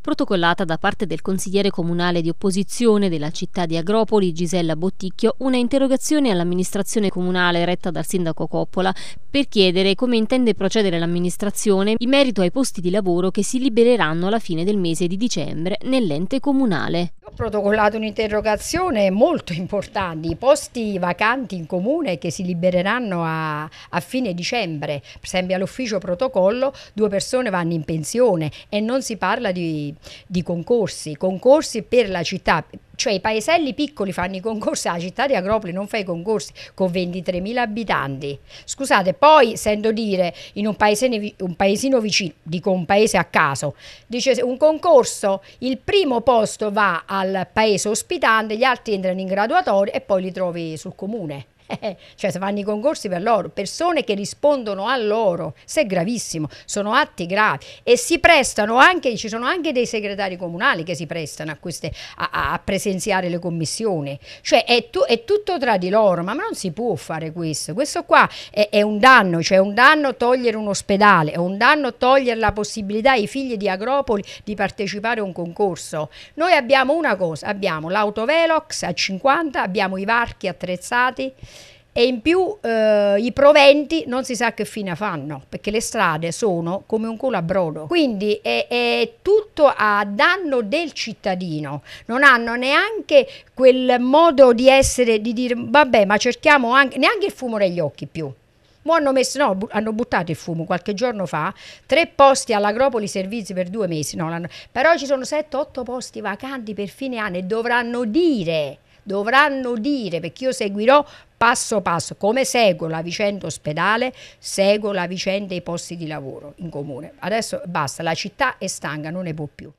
protocollata da parte del consigliere comunale di opposizione della città di Agropoli, Gisella Botticchio, una interrogazione all'amministrazione comunale retta dal sindaco Coppola per chiedere come intende procedere l'amministrazione in merito ai posti di lavoro che si libereranno alla fine del mese di dicembre nell'ente comunale protocollato un'interrogazione molto importante, i posti vacanti in comune che si libereranno a, a fine dicembre, per esempio all'ufficio protocollo due persone vanno in pensione e non si parla di, di concorsi, concorsi per la città, cioè i paeselli piccoli fanno i concorsi, la città di Agropoli non fa i concorsi con 23.000 abitanti. Scusate, poi sento dire in un, paesene, un paesino vicino, dico un paese a caso, dice un concorso, il primo posto va al paese ospitante, gli altri entrano in graduatoria e poi li trovi sul comune. Eh, cioè se fanno i concorsi per loro, persone che rispondono a loro, se è gravissimo, sono atti gravi e si prestano anche, ci sono anche dei segretari comunali che si prestano a, queste, a, a presenziare le commissioni, cioè è, tu, è, tutto tra di loro, ma non si può fare questo, questo qua è, è un danno, cioè è un danno togliere un ospedale, è un danno togliere la possibilità ai figli di Agropoli di partecipare a un concorso. Noi abbiamo una cosa, abbiamo l'autovelox a 50, abbiamo i varchi attrezzati, e in più eh, i proventi non si sa che fine fanno perché le strade sono come un culo a brodo quindi è, è tutto a danno del cittadino non hanno neanche quel modo di essere di dire vabbè ma cerchiamo anche neanche il fumo negli occhi più hanno, messo, no, bu hanno buttato il fumo qualche giorno fa, tre posti all'Acropoli servizi per due mesi, no, però ci sono 7-8 posti vacanti per fine anno e dovranno dire dovranno dire, perché io seguirò passo passo, come seguo la vicenda ospedale, seguo la vicenda dei posti di lavoro in comune. Adesso basta, la città è stanca, non ne può più.